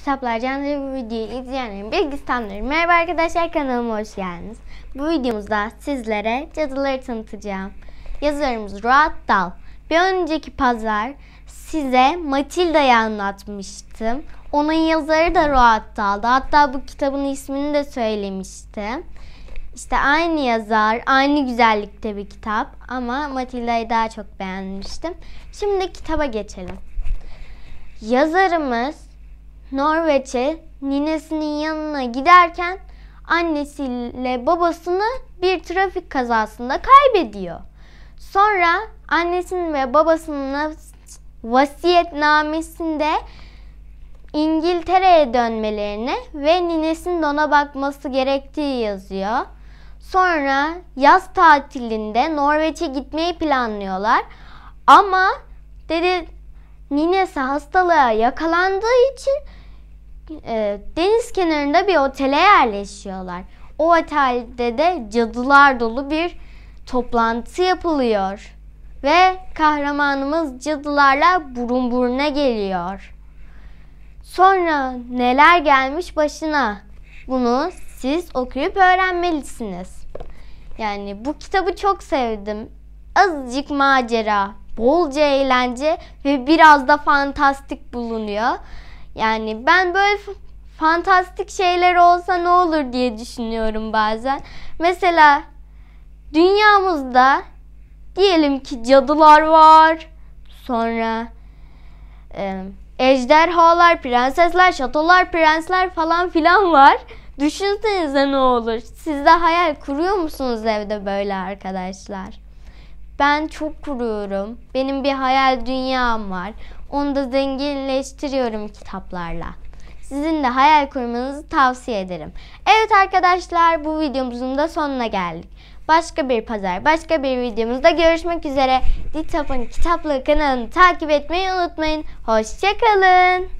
Kitaplar Canlı bu videoyu izleyenlerin bilgisi Merhaba arkadaşlar kanalıma hoş geldiniz. Bu videomuzda sizlere cadıları tanıtacağım. Yazarımız Ruat Dal. Bir önceki pazar size Matilda'yı anlatmıştım. Onun yazarı da Ruat Dal'dı. Hatta bu kitabın ismini de söylemiştim. İşte aynı yazar, aynı güzellikte bir kitap ama Matilda'yı daha çok beğenmiştim. Şimdi kitaba geçelim. Yazarımız Norveç'e ninesinin yanına giderken annesiyle babasını bir trafik kazasında kaybediyor. Sonra annesinin ve babasının vasiyetnamesinde İngiltere'ye dönmelerini ve ninesinin ona bakması gerektiği yazıyor. Sonra yaz tatilinde Norveç'e gitmeyi planlıyorlar. Ama dede ninesi hastalığa yakalandığı için e, deniz kenarında bir otele yerleşiyorlar. O otelde de cadılar dolu bir toplantı yapılıyor. Ve kahramanımız cadılarla burun buruna geliyor. Sonra neler gelmiş başına? Bunu siz okuyup öğrenmelisiniz. Yani bu kitabı çok sevdim. Azıcık macera, bolca eğlence ve biraz da fantastik bulunuyor. Yani ben böyle fantastik şeyler olsa ne olur diye düşünüyorum bazen. Mesela dünyamızda diyelim ki cadılar var. Sonra e, ejderhalar, prensesler, şatolar, prensler falan filan var. Düşünsenize ne olur. Siz de hayal kuruyor musunuz evde böyle arkadaşlar? Ben çok kuruyorum. Benim bir hayal dünyam var. Onu da zenginleştiriyorum kitaplarla. Sizin de hayal kurmanızı tavsiye ederim. Evet arkadaşlar bu videomuzun da sonuna geldik. Başka bir pazar, başka bir videomuzda görüşmek üzere. Ditap'ın kitaplığı kanalını takip etmeyi unutmayın. Hoşçakalın.